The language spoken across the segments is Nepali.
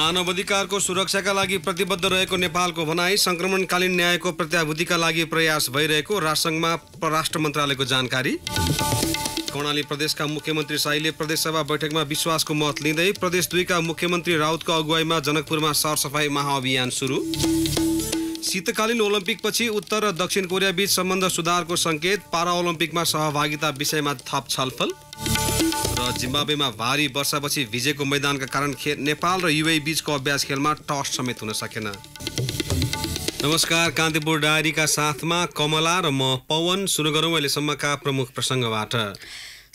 मानव अधिकारको सुरक्षाका लागि प्रतिबद्ध रहेको नेपालको भनाई संक्रमणकालीन न्यायको प्रत्याभूतिका लागि प्रयास भइरहेको राष्ट्रसङ्घमा परराष्ट्र मन्त्रालयको जानकारी कर्णाली प्रदेशका मुख्यमन्त्री साईले प्रदेशसभा बैठकमा विश्वासको मत लिँदै प्रदेश दुईका मुख्यमन्त्री राउतको अगुवाईमा जनकपुरमा सरसफाई महाअभियान सुरु शीतकालीन ओलम्पिकपछि उत्तर र दक्षिण कोरियाबीच सम्बन्ध सुधारको सङ्केत पारा ओलम्पिकमा सहभागिता विषयमा थप छलफल जिम्बावेमा भारी वर्षापछि भिजेको मैदानका कारण खे नेपाल र युए बिचको अभ्यास खेलमा टस समेत हुन सकेन नमस्कार कान्तिपुर डायरीका साथमा कमला र म पवन गरौँ अहिलेसम्मका प्रमुख प्रसङ्गबाट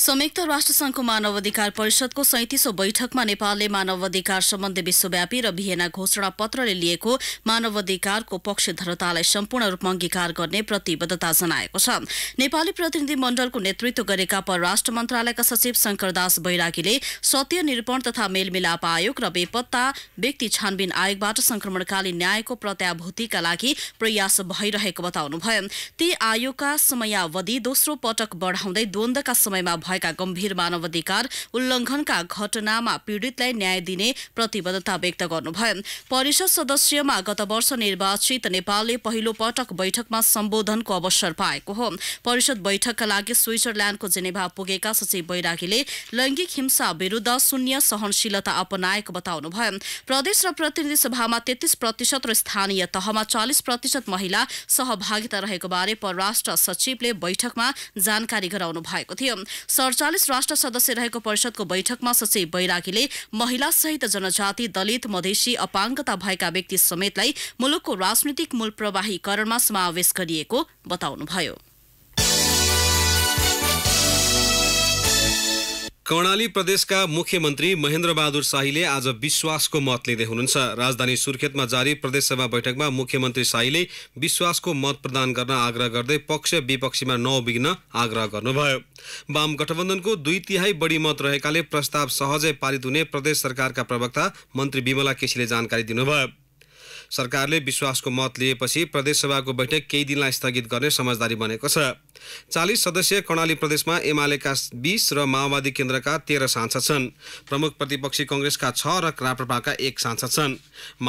संयुक्त राष्ट्र संघको मानव अधिकार परिषदको सैतिसौं बैठकमा नेपालले मानव अधिकार सम्बन्धी विश्वव्यापी र भिएना घोषणा पत्रले लिएको मानव अधिकारको पक्षधरतालाई सम्पूर्ण रूपमा अङ्गीकार गर्ने प्रतिबद्धता जनाएको छ नेपाली प्रतिनिधि मण्डलको नेतृत्व गरेका परराष्ट्र मन्त्रालयका सचिव शंकरदास बैरागीले सत्य निरूपण तथा मेलमिलाप आयोग र बेपत्ता व्यक्ति छानबिन आयोगबाट संक्रमणकालीन न्यायको प्रत्याभूतिका लागि प्रयास भइरहेको बताउनुभयो ती आयोगका समयावधि दोस्रो पटक बढाउँदै द्वन्दका समयमा भएका गम्भीर मानवाधिकार उल्लङ्घनका घटनामा पीड़ितलाई न्याय दिने प्रतिबद्धता व्यक्त गर्नुभयो परिषद सदस्यमा गत वर्ष निर्वाचित नेपालले पहिलो पटक बैठकमा सम्बोधनको अवसर पाएको हो परिषद बैठकका लागि स्विजरल्याण्डको जेनेभा पुगेका सचिव बैरागीले लैङ्गिक हिंसा विरूद्ध शून्य सहनशीलता अपनाएको बताउनुभयो प्रदेश र प्रतिनिधि सभामा तेत्तिस प्रतिशत र स्थानीय तहमा चालिस प्रतिशत महिला सहभागिता रहेको बारे परराष्ट्र सचिवले बैठकमा जानकारी गराउनु भएको थियो सडचालिस राष्ट्र सदस्य रहेको परिषदको बैठकमा सचिव बैरागीले सहित जनजाति दलित मधेसी अपाङ्गता भएका व्यक्ति समेतलाई मुलुकको राजनीतिक मूल प्रवाहीकरणमा समावेश गरिएको बताउनुभयो कर्णाली प्रदेशका मुख्यमन्त्री महेन्द्रबहादुर शाहीले आज विश्वासको मत लिँदै हुनुहुन्छ राजधानी सुर्खेतमा जारी प्रदेशसभा बैठकमा मुख्यमन्त्री शाहीले विश्वासको मत प्रदान गर्न आग्रह गर्दै पक्ष विपक्षीमा नउभिग्न आग्रह गर्नुभयो वाम गठबन्धनको दुई तिहाई बढी मत रहेकाले प्रस्ताव सहजै पारित हुने प्रदेश सरकारका प्रवक्ता मन्त्री विमला केसीले जानकारी दिनुभयो सरकारले विश्वासको मत लिएपछि प्रदेशसभाको बैठक केही दिनलाई स्थगित गर्ने समझदारी बनेको छ चालिस सदस्यीय कर्णाली प्रदेशमा एमालेका बिस र माओवादी केन्द्रका तेह्र सांसद छन् प्रमुख प्रतिपक्षी कङ्ग्रेसका छ र राप्रपाका एक सांसद छन्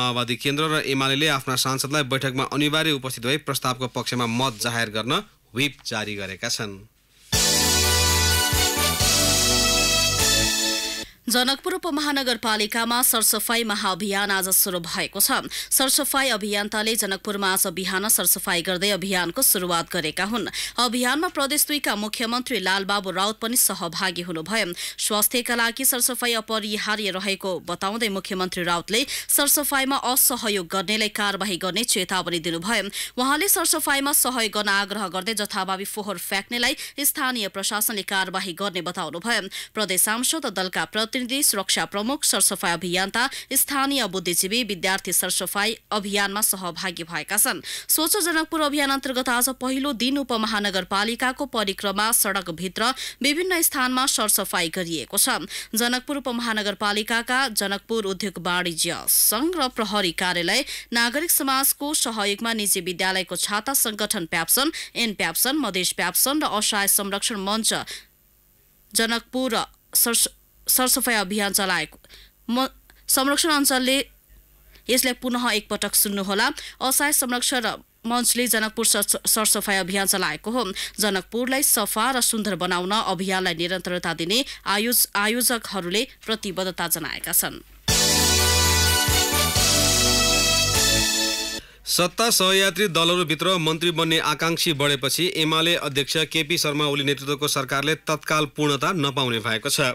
माओवादी केन्द्र र एमाले आफ्ना सांसदलाई बैठकमा अनिवार्य उपस्थित भई प्रस्तावको पक्षमा मत जाहेर गर्न व्हिप जारी गरेका छन् जनकपुर उपमहानगरपालिकामा सरसफाई महाअभियान आज शुरू भएको छ सरसफाई अभियन्ताले जनकपुरमा आज बिहान सरसफाई गर्दै अभियानको शुरूआत गरेका हुन् अभियानमा प्रदेश दुईका मुख्यमन्त्री लालबाबु राउत पनि सहभागी हुनुभयो स्वास्थ्यका लागि सरसफाई अपरिहार्य रहेको बताउँदै मुख्यमन्त्री राउतले सरसफाईमा असहयोग गर्नेलाई कार्यवाही गर्ने चेतावनी दिनुभयो उहाँले सरसफाईमा सहयोग गर्न आग्रह गर्दै जथाभावी फोहोर फ्याँक्नेलाई स्थानीय प्रशासनले कार्यवाही गर्ने बताउनुभयो प्रदेश सांसद दलका प्रतिनिधि केन्द्रीय सुरक्षा प्रमुख सरसफाई अभियन्ता स्थानीय बुद्धिजीवी विद्यार्थी सरसफाई अभियानमा सहभागी भएका छन् स्वच्छ जनकपुर अभियान अन्तर्गत आज पहिलो दिन उपमहानगरपालिकाको परिक्रमा सड़कभित्र विभिन्न स्थानमा सरसफाई गरिएको छ जनकपुर उपमहानगरपालिकाका जनकपुर उद्योग वाणिज्य संघ र प्रहरी कार्यालय नागरिक समाजको सहयोगमा निजी विद्यालयको छाता संगठन प्याप्सन एन प्याप्सन मधेस प्याप्सन र असहाय संरक्षण मञ्च जनकपुर र सरसफाइ अभियान चलाएको म संरक्षण अञ्चलले यसलाई पुनः एकपटक सुन्नुहोला असहाय संरक्षण मञ्चले जनकपुर सरसफाइ अभियान चलाएको हो जनकपुरलाई सफा र सुन्दर बनाउन अभियानलाई निरन्तरता दिने आयोज आयोजकहरूले प्रतिबद्धता जनाएका छन् सत्ता सहयात्री दलहरूभित्र मन्त्री बन्ने आकाङ्क्षी बढेपछि एमाले अध्यक्ष केपी शर्मा ओली नेतृत्वको सरकारले तत्काल पूर्णता नपाउने भएको छ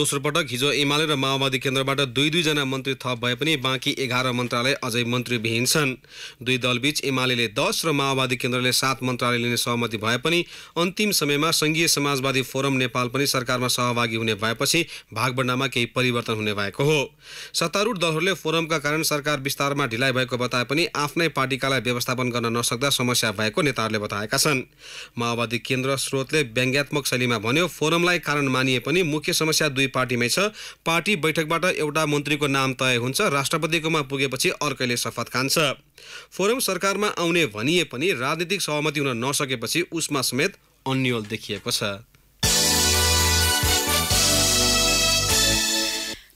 दोस्रो पटक हिजो एमाले र माओवादी केन्द्रबाट दुई दुईजना मन्त्री थप भए पनि बाँकी एघार मन्त्रालय अझै मन्त्री विहीन छन् दुई दलबीच एमाले दस र माओवादी केन्द्रले सात मन्त्रालय लिने सहमति भए पनि अन्तिम समयमा सङ्घीय समाजवादी फोरम नेपाल पनि सरकारमा सहभागी हुने भएपछि भागबन्डामा केही परिवर्तन हुने भएको हो सत्तारूढ दलहरूले फोरमका कारण सरकार विस्तारमा ढिलाइ भएको बताए पनि आफ्नै पार्टीकालाई व्यवस्थापन गर्न नसक्दा समस्या भएको नेताहरूले बताएका छन् माओवादी केन्द्र स्रोतले व्यङ्ग्यात्मक शैलीमा भन्यो फोरमलाई कारण मानिए पनि मुख्य समस्या दुई पार्टीमै छ पार्टी बैठकबाट एउटा मन्त्रीको नाम तय हुन्छ राष्ट्रपतिकोमा पुगेपछि अर्कैले शपथ खान्छ फोरम सरकारमा आउने भनिए पनि राजनीतिक सहमति हुन नसकेपछि उसमा समेत अन्यल देखिएको छ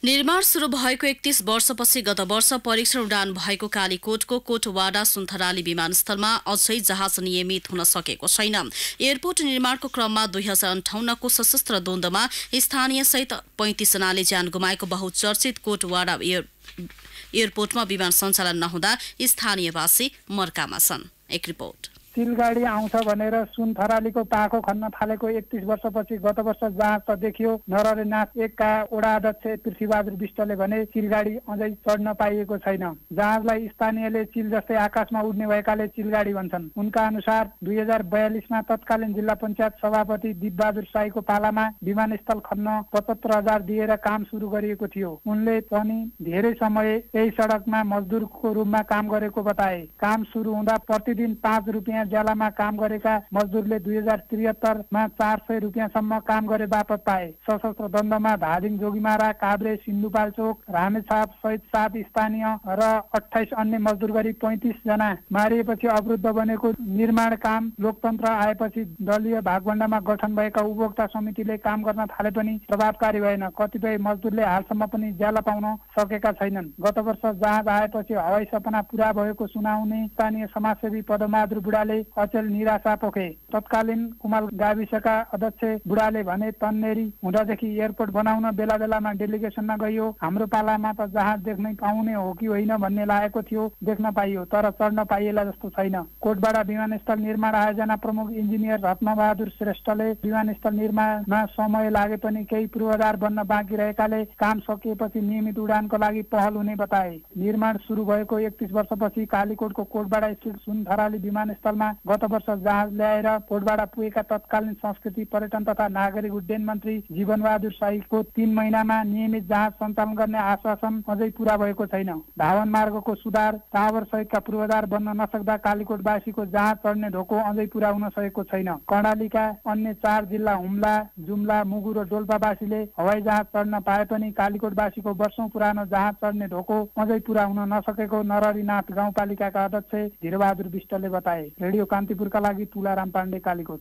निर्माण शुरू भएको एकतीस वर्षपछि गत वर्ष परीक्षण उडान भएको कालीकोटको कोटवाडा सुन्थराली विमानस्थलमा अझै जहाज नियमित हुन सकेको छैन एयरपोर्ट निर्माणको क्रममा दुई हजार अन्ठाउन्नको सशस्त्र द्वन्दमा स्थानीय सहित पैंतिसजनाले ज्यान गुमाएको बहुचर्चित कोटवाडा एयरपोर्टमा विमान सञ्चालन नहुँदा स्थानीयवासी मर्कामा छन् एक रिपोर्ट सिलगढी आउँछ भनेर सुन थरालीको पाको खन्न थालेको एकतिस वर्षपछि गत वर्ष जाँच त देखियो नरले एकका ओडा अध्यक्ष पृथ्वीबहादुर विष्टले भने चिलगाडी अझै चढ्न पाइएको छैन जहाजलाई स्थानीयले चिल जस्तै आकाशमा उड्ने भएकाले चिलगाडी भन्छन् उनका अनुसार दुई हजार बयालिसमा तत्कालीन जिल्ला पञ्चायत सभापति दिपबहादुर साईको पालामा विमानस्थल खन्न पचहत्तर हजार दिएर काम सुरु गरिएको थियो उनले पनि धेरै समय यही सडकमा मजदुरको रूपमा काम गरेको बताए काम सुरु हुँदा प्रतिदिन पाँच रुपियाँ रुपियाँ ज्यालामा काम गरेका मजदुरले दुई हजार त्रिहत्तरमा चार सय रुपियाँसम्म काम गरे बापत पाए सशस्त्र द्वन्दमा धादिङ जोगीमारा काभ्रे सिन्धुपाल्चोक रामेछाप सहित सात स्थानीय र अठाइस अन्य मजदुर गरी पैँतिस जना मारिएपछि अवरुद्ध बनेको निर्माण काम लोकतन्त्र आएपछि दलीय भागभण्डामा गठन भएका उपभोक्ता समितिले काम गर्न थाले पनि प्रभावकारी भएन कतिपय मजदुरले हालसम्म पनि ज्याला पाउन सकेका छैनन् गत वर्ष जहाज आएपछि हवाई सपना पुरा भएको सुनाउने स्थानीय समाजसेवी पदमहादुर बुढाले साथै अचेल निराशा पोखे तत्कालीन कुमाल गाविसका अध्यक्ष बुढाले भने तन्नेरी हुँदादेखि एयरपोर्ट बनाउन बेला बेलामा डेलिगेसनमा गइयो हाम्रो पालामा त जहाज देख्नै पाउने हो कि होइन भन्ने लागेको थियो देख्न पाइयो तर चढ्न पाइएला जस्तो छैन कोटबाट विमानस्थल निर्माण आयोजना प्रमुख इन्जिनियर रत्नबहादुर श्रेष्ठले विमानस्थल निर्माणमा समय लागे पनि केही पूर्वाधार बन्न बाँकी रहेकाले काम सकिएपछि नियमित उडानको लागि पहल हुने बताए निर्माण सुरु भएको एकतिस वर्षपछि कालीकोटको कोटबाट स्थित सुनथराली विमानस्थलमा गत वर्ष जहाज ल्याएर पोर्टबाट पुगेका तत्कालीन संस्कृति पर्यटन तथा नागरिक उड्डयन मन्त्री जीवनबहादुर शाहीको तीन महिनामा नियमित जहाज सञ्चालन गर्ने आश्वासन अझै पुरा भएको छैन धावन मार्गको सुधार टावर सहितका पूर्वाधार बन्न नसक्दा कालीकोटवासीको जहाज चढ्ने ढोको अझै पुरा हुन सकेको छैन कर्णालीका अन्य चार जिल्ला हुम्ला जुम्ला मुगु र डोल्पावासीले हवाई जहाज चढ्न पाए पनि कालीकोटवासीको वर्षौँ पुरानो जहाज चढ्ने ढोको अझै पुरा हुन नसकेको नरहरीनाथ गाउँपालिकाका अध्यक्ष धीरबहादुर विष्टले बताए रेडियो कान्तिपुरका लागि तुलाराम पाण्डे कालीकोट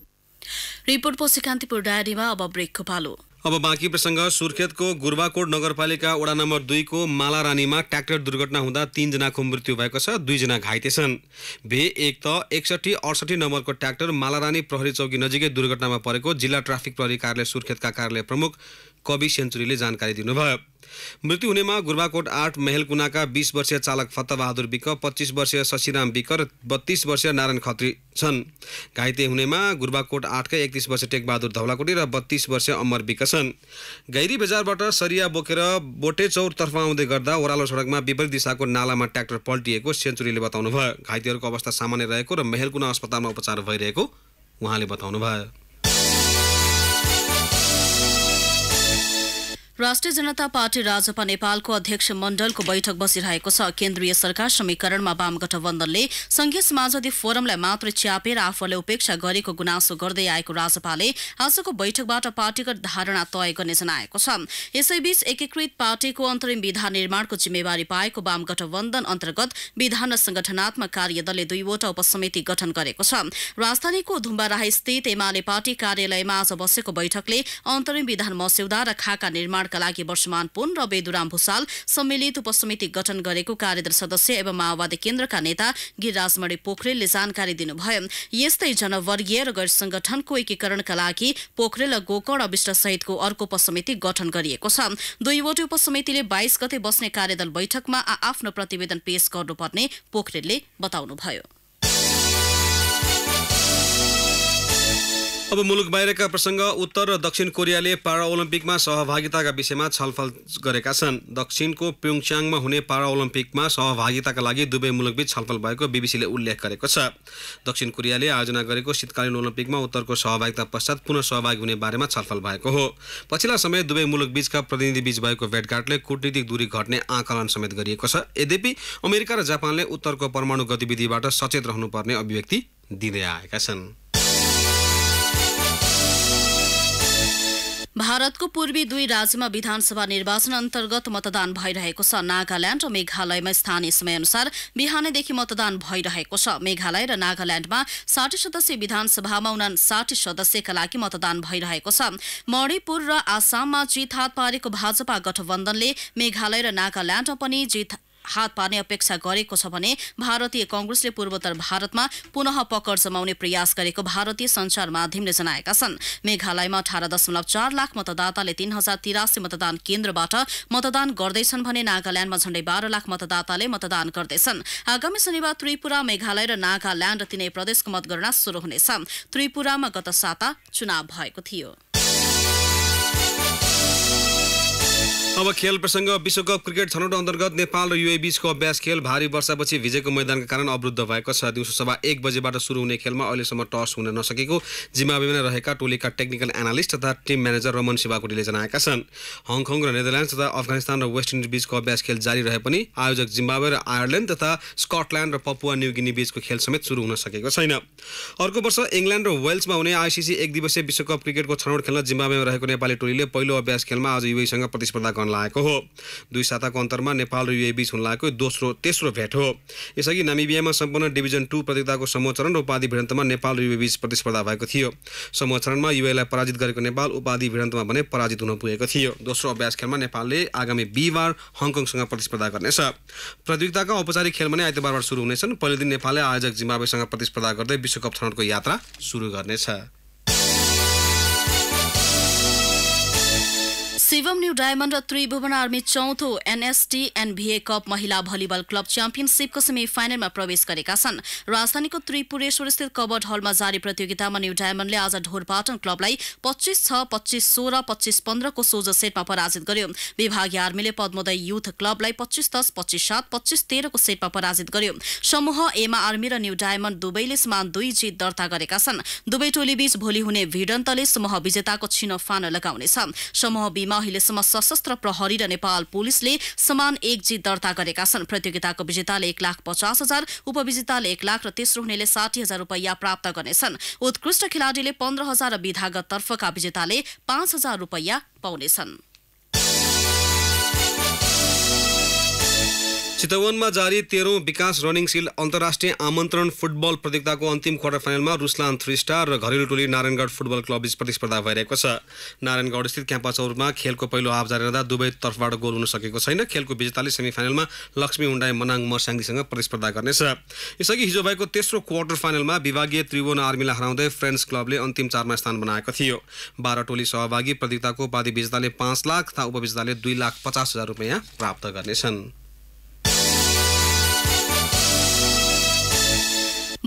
रिपोर्ट पछि कान्तिपुर डायरीमा अब ब्रेकको पालो अब बाँकी प्रसङ्ग सुर्खेतको गुर्बाकोट नगरपालिका वडा नम्बर दुईको मालारानीमा ट्र्याक्टर दुर्घटना हुँदा तिनजनाको मृत्यु भएको छ दुईजना घाइते छन् भे एक त एकसठी अडसठी नम्बरको ट्र्याक्टर मालारानी प्रहरी चौकी नजिकै दुर्घटनामा परेको जिल्ला ट्राफिक प्रहरी कार्यालय सुर्खेतका कार्यालय प्रमुख कवि सेन्चुरीले जानकारी दिनुभयो मृत्यु हुनेमा गुर्बाकोट आठ महेलकुनाका बिस वर्षीय चालक फत्तबहादुर विक पच्चिस वर्षीय शशिराम विक र बत्तीस वर्षीय नारायण खत्री छन् घाइते हुनेमा गुर्बाकोट आठकै एकतिस वर्ष टेकबहादुर धौलाकोटी र बत्तीस वर्षीय अमर विक छन् गैरी बजारबाट सरिया बोकेर बोटे चौरतर्फ आउँदै गर्दा ओह्रालो सडकमा विपरीत दिशाको नालामा ट्र्याक्टर पल्टिएको सेन्चुरीले बताउनुभयो घाइतेहरूको अवस्था सामान्य रहेको र महेलकुना अस्पतालमा उपचार भइरहेको उहाँले बताउनुभयो राष्ट्रिय जनता पार्टी राजपा नेपालको अध्यक्ष मण्डलको बैठक बसिरहेको छ केन्द्रीय सरकार समीकरणमा वाम गठबन्धनले संघीय समाजवादी फोरमलाई मात्र च्यापेर आफूले उपेक्षा गरेको गुनासो गर्दै आएको राजपाले आजको बैठकबाट पार्टीगत धारणा तय गर्ने जनाएको छ यसैबीच एकीकृत पार्टीको अन्तरिम विधान निर्माणको जिम्मेवारी पाएको वाम गठबन्धन अन्तर्गत विधान र संगठनात्मक कार्यदलले दुईवटा उपसमिति गठन गरेको छ राजधानीको धुम्बाराही स्थित एमाले पार्टी कार्यालयमा आज बसेको बैठकले अन्तरिम विधान मस्यौदा र खाका निर्माण निर्माणका लागि वर्षमान पुन र बेदुराम भूषाल सम्मिलित उपसमिति गठन गरेको कार्यदल सदस्य एवं माओवादी केन्द्रका नेता गिरिराजमणि पोखरेलले जानकारी दिनुभयो यस्तै जनवर्गीय र गैर संगठनको एकीकरणका लागि पोखरेल र गोकर्ण विष्ट सहितको अर्को उपसमिति गठन गरिएको छ दुईवटै उपसमितिले बाइस गते बस्ने कार्यदल बैठकमा आ आफ्नो प्रतिवेदन पेश गर्नुपर्ने पोखरेलले बताउनुभयो अब मुलुक बाहिरका प्रसङ्ग उत्तर र दक्षिण कोरियाले पारा ओलम्पिकमा सहभागिताका विषयमा छलफल गरेका छन् दक्षिणको प्योङच्याङमा हुने पारा ओलम्पिकमा सहभागिताका लागि दुवै मुलुकबीच छलफल भएको बिबिसीले उल्लेख गरेको छ दक्षिण कोरियाले आयोजना गरेको शीतकालीन ओलम्पिकमा उत्तरको सहभागिता पश्चात पुनः सहभागी हुने बारेमा छलफल भएको हो पछिल्ला समय दुवै मुलुकबीचका प्रतिनिधिबीच भएको भेटघाटले कूटनीतिक दूरी घट्ने आकलन समेत गरिएको छ यद्यपि अमेरिका र जापानले उत्तरको परमाणु गतिविधिबाट सचेत रहनुपर्ने अभिव्यक्ति दिँदै आएका छन् भारतको पूर्वी दुई राज्यमा विधानसभा निर्वाचन अन्तर्गत मतदान भइरहेको छ नागाल्याण्ड र मेघालयमा स्थानीय समयअनुसार बिहानैदेखि मतदान भइरहेको छ मेघालय र नागाल्याण्डमा साठी सदस्यीय विधानसभामा उना साठी सदस्यका लागि मतदान भइरहेको छ मणिपुर र आसाममा जित हात पारेको भाजपा गठबन्धनले मेघालय र नागाल्याण्डमा पनि जित हात पार्ने अपेक्षा गरेको छ भने भारतीय कङ्ग्रेसले पूर्वोत्तर भारतमा पुनः पकड जमाउने प्रयास गरेको भारतीय सञ्चार माध्यमले जनाएका छन् मेघालयमा अठार दशमलव चार लाख मतदाताले तीन हजार तिरासी मतदान केन्द्रबाट मतदान गर्दैछन् भने नागाल्याण्डमा झण्डै बाह्र लाख मतदाताले मतदान गर्दैछन् आगामी शनिबार त्रिपुरा मेघालय र नागाल्याण्ड र तिनै प्रदेशको मतगणना शुरू हुनेछ त्रिपुरामा गत साता चुनाव भएको थियो अब खेल प्रसङ्ग विश्वकप क्रिकेट छनौट अन्तर्गत नेपाल र युए बीचको अभ्यास खेल भारी वर्षापछि भिजेको मैदानका कारण अवरुद्ध भएको छ दिउँसो सभा एक बजेबाट सुरु हुने खेलमा अहिलेसम्म टस हुन नसकेको जिम्मावीमा रहेका टोलीका टेक्निकल एनालिस्ट तथा टिम म्यानेजर रमन शिवाकोटीले जनाएका छन् हङकङ र नेदरल्यान्ड्स तथा अफगानिस्तान र वेस्ट इन्डिज बिचको अभ्यास खेल जारी रहे पनि आयोजक जिम्बावे र आयरल्यान्ड तथा स्कटल्यान्ड र पपुवा गिनी बीचको खेल समेत सुरु हुन सकेको छैन अर्को वर्ष इङ्ल्यान्ड र वेल्समा हुने आइसिसी एक दिवसीय विश्वकप क्रिकेटको छनौट खेल्न जिम्बावेमा रहेको नेपाली टोलीले पहिलो अभ्यास खेलमा आज युएसँग प्रतिस्पर्धा गर्न लागेको हो दुई साताको अन्तरमा नेपाल र युएबीच हुन लागेको दोस्रो तेस्रो भेट हो यसअघि नामिबियामा सम्पन्न डिभिजन टू प्रतियोगिताको समूह र उपाधि भिडन्तमा नेपाल र युएबीच प्रतिस्पर्धा भएको थियो समूह चरणमा युएलाई पराजित गरेको नेपाल उपाधि भिडन्तमा भने पराजित हुन पुगेको थियो दोस्रो अभ्यास खेलमा नेपालले आगामी बिहिबार हङकङसँग प्रतिस्पर्धा गर्नेछ प्रतियोगिताका औपचारिक खेल भने आइतबारबाट सुरु हुनेछन् पहिलो दिन नेपालले आयोजक जिम्बावेसँग प्रतिस्पर्धा गर्दै विश्वकप छनौटको यात्रा सुरु गर्नेछ शिवम न्यू डायमण्ड र त्रिभुवन आर्मी चौथो एनएसटी एनभीए कप महिला भलिबल क्लब च्याम्पियनसिपको सेमी फाइनलमा प्रवेश गरेका छन् राजधानीको त्रिपुरेश्वर स्थित कबड हलमा जारी प्रतियोगितामा न्यू डायमण्डले आज ढोरपाटन क्लबलाई पच्चिस छ पच्चिस सोह्र पच्चिस पन्ध्रको सोझो सेटमा पराजित गर्यो विभागीय आर्मीले पद्मोदय युथ क्लबलाई पच्चिस दस पच्चिस सात पच्चिस तेह्रको सेटमा पराजित गर्यो समूह एमा आर्मी र न्यू डायमण्ड दुवैले समान दुई जीत दर्ता गरेका छन् दुवै टोलीबीच भोलि हुने भिडन्तले समूह विजेताको छिनो फानो लगाउनेछ समूह बीमा अहिलेसम्म सशस्त्र प्रहरी र नेपाल पुलिसले समान एक दर्ता गरेका छन् प्रतियोगिताको विजेताले एक लाख पचास हजार उपविजेताले एक लाख र तेस्रो हुनेले साठी हजार रुपियाँ प्राप्त गर्नेछन् उत्कृष्ट खेलाडीले पन्ध्र हजार र तर्फका विजेताले पाँच हजार रुपियाँ पाउनेछन् चितवनमा जारी तेह्रौँ विकास रनिङ सिल अन्तर्राष्ट्रिय आमन्त्रण फुटबल प्रतियोगिताको अन्तिम क्वार्टर फाइनलमा रुसलान थ्री स्टार र घरेलु टोली नारायणगढ फुटबल क्लबबीच प्रतिस्पर्धा भइरहेको छ नारायणगढ स्थित क्याम्पा खेलको पहिलो हाफ जारी रहँदा दुवै तर्फबाट गोल हुन सकेको छैन खेलको विजेताले सेमी फाइनलमा लक्ष्मी हुन्डाई मनाङ मर्साङ्गीसँग प्रतिस्पर्धा गर्नेछ यसअघि हिजो भएको तेस्रो क्वार्टर फाइनलमा विभागीय त्रिभुवन आर्मीलाई हराउँदै फ्रेन्च क्लबले अन्तिम चारमा स्थान बनाएको थियो बाह्र टोली सहभागी प्रतियोगिताको उपाधि विजेताले पाँच लाख तथा उपविजेताले दुई लाख पचास हजार रुपियाँ प्राप्त गर्नेछन्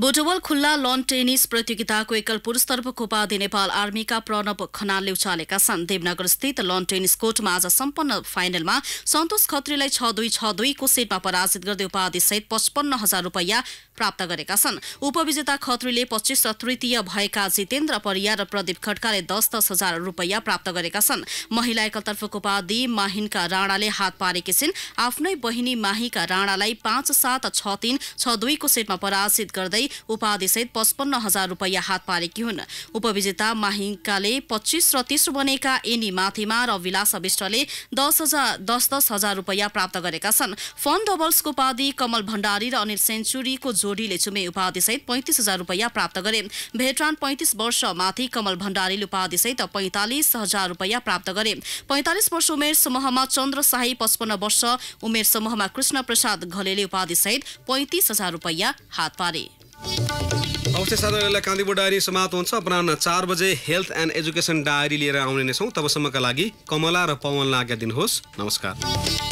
बोटवल खुल्ला लन टेनिस प्रतियोगिताको एकल पुरुषतर्फको उपाधि नेपाल आर्मीका प्रणव खनालले उचालेका छन् देवनगरस्थित लन टेनिस कोर्टमा आज सम्पन्न फाइनलमा सन्तोष खत्रीलाई छ दुई छ दुईको सेटमा पराजित गर्दै उपाधि सहित पचपन्न हजार रुपियाँ प्राप्त गरेका छन् उपविजेता खत्रीले पच्चिस र तृतीय भएका जितेन्द्र परिया र प्रदीप खड्काले दस दस हजार रुपियाँ प्राप्त गरेका छन् महिला एकलतर्फको उपाधि माहिनका राणाले हात पारेकी छिन् आफ्नै बहिनी माहीका राणालाई पाँच सात छ तीन छ दुईको सेटमा पराजित गर्दै गरी सहित पचपन्न हजार रुपियाँ हात पारेकी हुन् उपविजेता माहिङकाले पच्चिस र तेस्रो बनेका एनी माथिमा र विलास विष्टले दस हजार दस दस हजार रुपियाँ प्राप्त गरेका छन् फन डबल्सको उपाधि कमल भण्डारी र अनिल सेन्चुरीको जोडीले चुमे उपाधिसहित पैँतिस हजार रुपियाँ प्राप्त गरे भेटरान पैँतिस माथि कमल भण्डारीले उपाधिसहित पैँतालिस हजार रुपियाँ प्राप्त गरे पैँतालिस वर्ष उमेर समूहमा चन्द्र शाही पचपन्न वर्ष उमेर समूहमा कृष्ण प्रसाद घलेले उपाधिसहित पैँतिस हजार रुपियाँ हात पारे अवश्य साथीहरूलाई कान्तिपुर डायरी समाप्त हुन्छ अपरान्ह चार बजे हेल्थ एन्ड एजुकेसन डायरी लिएर आउने नै छौँ तबसम्मका लागि कमला र पवनलाई आज्ञा दिनुहोस् नमस्कार